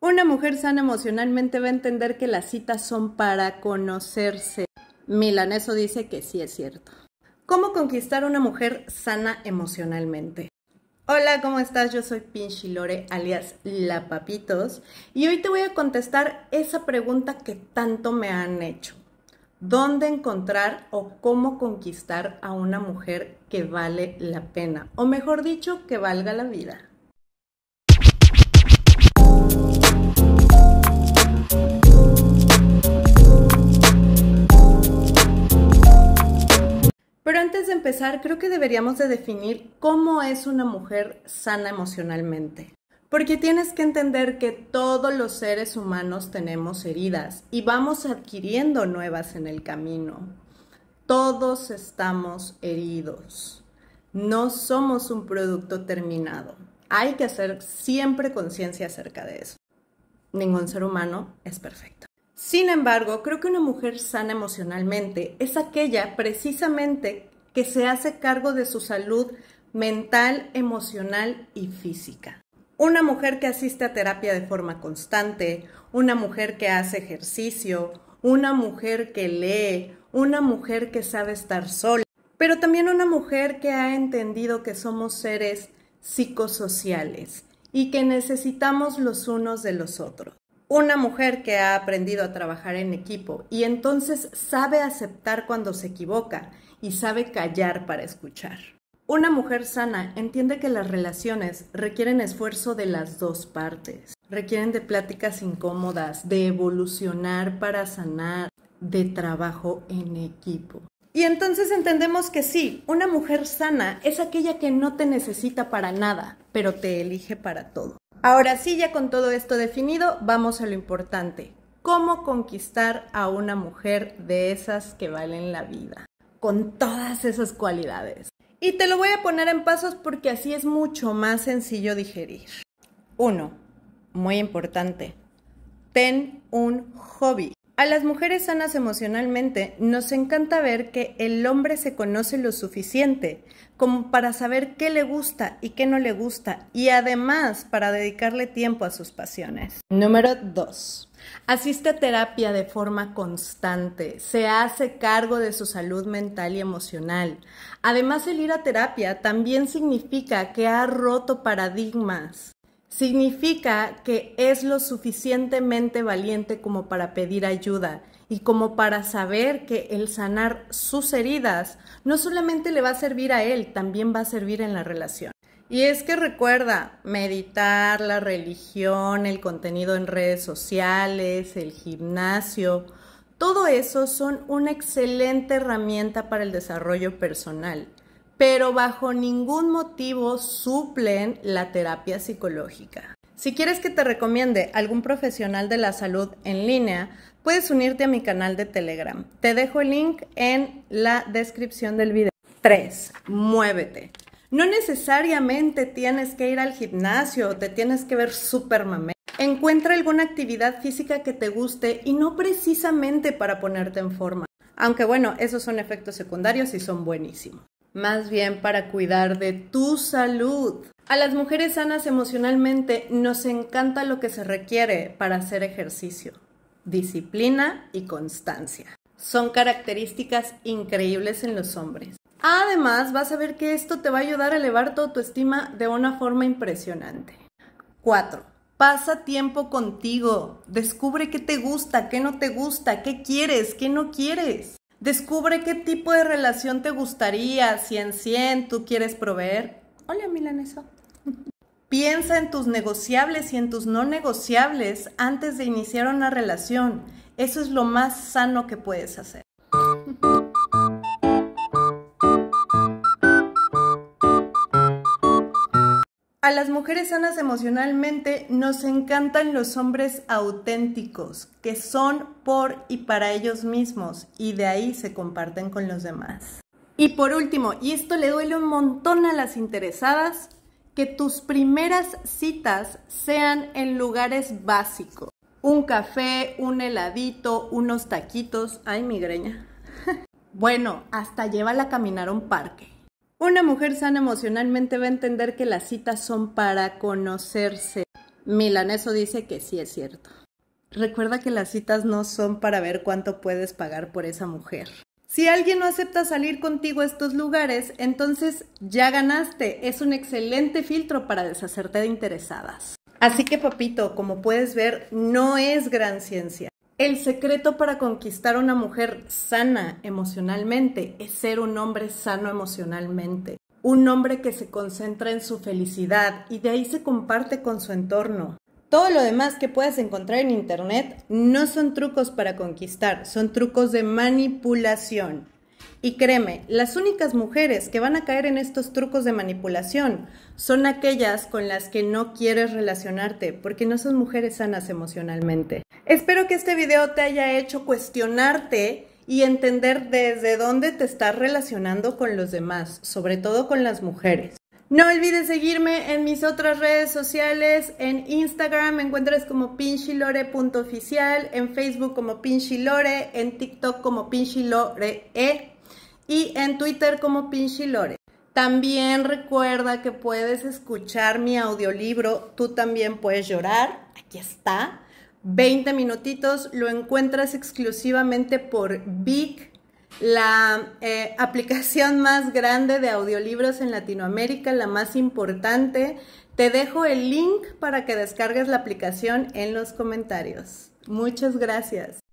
Una mujer sana emocionalmente va a entender que las citas son para conocerse. Milaneso dice que sí es cierto. ¿Cómo conquistar una mujer sana emocionalmente? Hola, ¿cómo estás? Yo soy Pinchilore, alias La Papitos, y hoy te voy a contestar esa pregunta que tanto me han hecho. ¿Dónde encontrar o cómo conquistar a una mujer que vale la pena? O mejor dicho, que valga la vida. Pero antes de empezar, creo que deberíamos de definir cómo es una mujer sana emocionalmente. Porque tienes que entender que todos los seres humanos tenemos heridas y vamos adquiriendo nuevas en el camino. Todos estamos heridos. No somos un producto terminado. Hay que hacer siempre conciencia acerca de eso. Ningún ser humano es perfecto. Sin embargo, creo que una mujer sana emocionalmente es aquella precisamente que se hace cargo de su salud mental, emocional y física. Una mujer que asiste a terapia de forma constante, una mujer que hace ejercicio, una mujer que lee, una mujer que sabe estar sola, pero también una mujer que ha entendido que somos seres psicosociales y que necesitamos los unos de los otros una mujer que ha aprendido a trabajar en equipo y entonces sabe aceptar cuando se equivoca y sabe callar para escuchar. Una mujer sana entiende que las relaciones requieren esfuerzo de las dos partes, requieren de pláticas incómodas, de evolucionar para sanar, de trabajo en equipo. Y entonces entendemos que sí, una mujer sana es aquella que no te necesita para nada, pero te elige para todo. Ahora sí, ya con todo esto definido, vamos a lo importante. ¿Cómo conquistar a una mujer de esas que valen la vida? Con todas esas cualidades. Y te lo voy a poner en pasos porque así es mucho más sencillo digerir. Uno, Muy importante. Ten un hobby. A las mujeres sanas emocionalmente nos encanta ver que el hombre se conoce lo suficiente como para saber qué le gusta y qué no le gusta y además para dedicarle tiempo a sus pasiones. Número 2. Asiste a terapia de forma constante, se hace cargo de su salud mental y emocional. Además, el ir a terapia también significa que ha roto paradigmas Significa que es lo suficientemente valiente como para pedir ayuda y como para saber que el sanar sus heridas no solamente le va a servir a él, también va a servir en la relación. Y es que recuerda, meditar, la religión, el contenido en redes sociales, el gimnasio, todo eso son una excelente herramienta para el desarrollo personal pero bajo ningún motivo suplen la terapia psicológica. Si quieres que te recomiende algún profesional de la salud en línea, puedes unirte a mi canal de Telegram. Te dejo el link en la descripción del video. 3. Muévete. No necesariamente tienes que ir al gimnasio o te tienes que ver súper mamé. Encuentra alguna actividad física que te guste y no precisamente para ponerte en forma. Aunque bueno, esos son efectos secundarios y son buenísimos más bien para cuidar de tu salud. A las mujeres sanas emocionalmente nos encanta lo que se requiere para hacer ejercicio, disciplina y constancia. Son características increíbles en los hombres. Además, vas a ver que esto te va a ayudar a elevar tu autoestima de una forma impresionante. 4. Pasa tiempo contigo. Descubre qué te gusta, qué no te gusta, qué quieres, qué no quieres. Descubre qué tipo de relación te gustaría, si en 100 tú quieres proveer. Hola, Milanesa. Piensa en tus negociables y en tus no negociables antes de iniciar una relación. Eso es lo más sano que puedes hacer. A las mujeres sanas emocionalmente nos encantan los hombres auténticos, que son por y para ellos mismos y de ahí se comparten con los demás. Y por último, y esto le duele un montón a las interesadas, que tus primeras citas sean en lugares básicos. Un café, un heladito, unos taquitos. Ay, migreña. bueno, hasta llévala a caminar a un parque. Una mujer sana emocionalmente va a entender que las citas son para conocerse. eso dice que sí es cierto. Recuerda que las citas no son para ver cuánto puedes pagar por esa mujer. Si alguien no acepta salir contigo a estos lugares, entonces ya ganaste. Es un excelente filtro para deshacerte de interesadas. Así que papito, como puedes ver, no es gran ciencia. El secreto para conquistar a una mujer sana emocionalmente es ser un hombre sano emocionalmente, un hombre que se concentra en su felicidad y de ahí se comparte con su entorno. Todo lo demás que puedes encontrar en Internet no son trucos para conquistar, son trucos de manipulación. Y créeme, las únicas mujeres que van a caer en estos trucos de manipulación son aquellas con las que no quieres relacionarte, porque no son mujeres sanas emocionalmente. Espero que este video te haya hecho cuestionarte y entender desde dónde te estás relacionando con los demás, sobre todo con las mujeres. No olvides seguirme en mis otras redes sociales. En Instagram me encuentras como pinchilore.oficial, en Facebook como pinchilore, en TikTok como Pinchiloree y en Twitter como Pinchilore. También recuerda que puedes escuchar mi audiolibro Tú también puedes llorar. Aquí está. 20 minutitos. Lo encuentras exclusivamente por Big, la eh, aplicación más grande de audiolibros en Latinoamérica, la más importante. Te dejo el link para que descargues la aplicación en los comentarios. Muchas gracias.